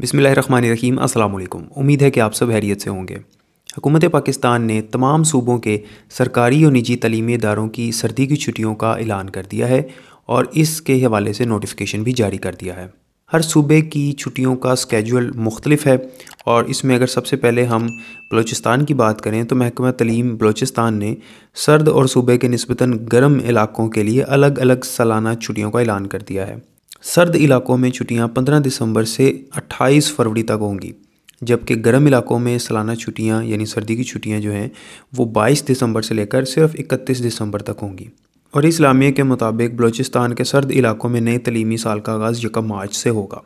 बिसमीम अल्लाम उम्मीद है कि आप सब हैरियत से होंगे हुकूमत पाकिस्तान ने तमाम सूबों के सरकारी और निजी तलीमी इदारों की सर्दी की छुट्टियों का ऐलान कर दिया है और इसके हवाले से नोटिफिकेशन भी जारी कर दिया है हर सूबे की छुट्टियों का स्केजुअल मुख्तलिफ है और इसमें अगर सबसे पहले हम बलोचिस्तान की बात करें तो महकमा तलीम बलोचिस्तान ने सर्द और सूबे के नस्बता गर्म इलाकों के लिए अलग अलग सालाना छुट्टियों का ऐलान कर दिया है सर्द इलाकों में छुट्टियां 15 दिसंबर से 28 फरवरी तक होंगी जबकि गर्म इलाकों में सालाना छुट्टियां यानी सर्दी की छुट्टियां जो हैं वो 22 दिसंबर से लेकर सिर्फ 31 दिसंबर तक होंगी और इस्लामिया के मुताबिक बलूचिस्तान के सर्द इलाकों में नए तलीमी साल का आगाज़ यकम मार्च से होगा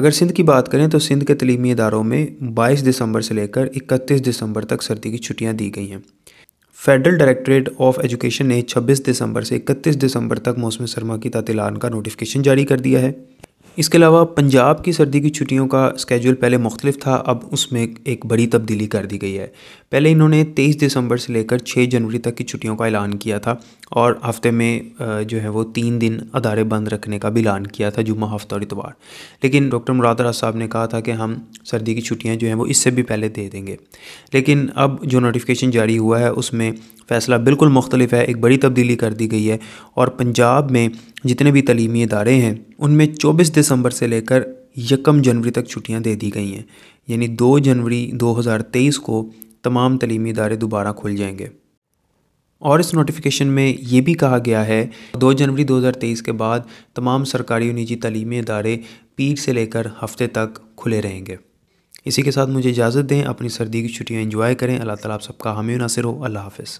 अगर सिंध की बात करें तो सिंध के तलीमी इदारों में 22 दिसंबर से लेकर 31 दिसंबर तक सर्दी की छुट्टियां दी गई हैं फेडरल डायरेक्टरेट ऑफ एजुकेशन ने 26 दिसंबर से 31 दिसंबर तक मौसम सरमा की तातीलान का नोटिफिकेशन जारी कर दिया है इसके अलावा पंजाब की सर्दी की छुट्टियों का स्केजूल पहले मुख्तलिफ था अब उसमें एक बड़ी तब्दीली कर दी गई है पहले इन्होंने तेईस दिसंबर से लेकर छः जनवरी तक की छुट्टियों का ऐलान किया था और हफ्ते में जो है वो तीन दिन अदारे बंद रखने का भी ऐलान किया था जुम्मा हफ्ता और इतवार लेकिन डॉक्टर मुराद साहब ने कहा था कि हम सर्दी की छुट्टियाँ जो हैं वो इससे भी पहले दे देंगे लेकिन अब जो नोटिफिकेशन जारी हुआ है उसमें फ़ैसला बिल्कुल मुख्तलिफ है एक बड़ी तब्दीली कर दी गई है और पंजाब में जितने भी तलीमी इदारे हैं उनमें 24 दिसंबर से लेकर यकम जनवरी तक छुट्टियां दे दी गई हैं यानी 2 जनवरी 2023 को तमाम तलीमी इदारे दोबारा खुल जाएंगे और इस नोटिफिकेशन में ये भी कहा गया है 2 जनवरी 2023 के बाद तमाम सरकारी और निजी तलीमी इदारे पीर से लेकर हफ्ते तक खुले रहेंगे इसी के साथ मुझे इजाज़त दें अपनी सर्दी की छुट्टियाँ इन्जॉय करें अल्लाह ताला आप सबका हामी नासिर हो अल्लाह हाफिज़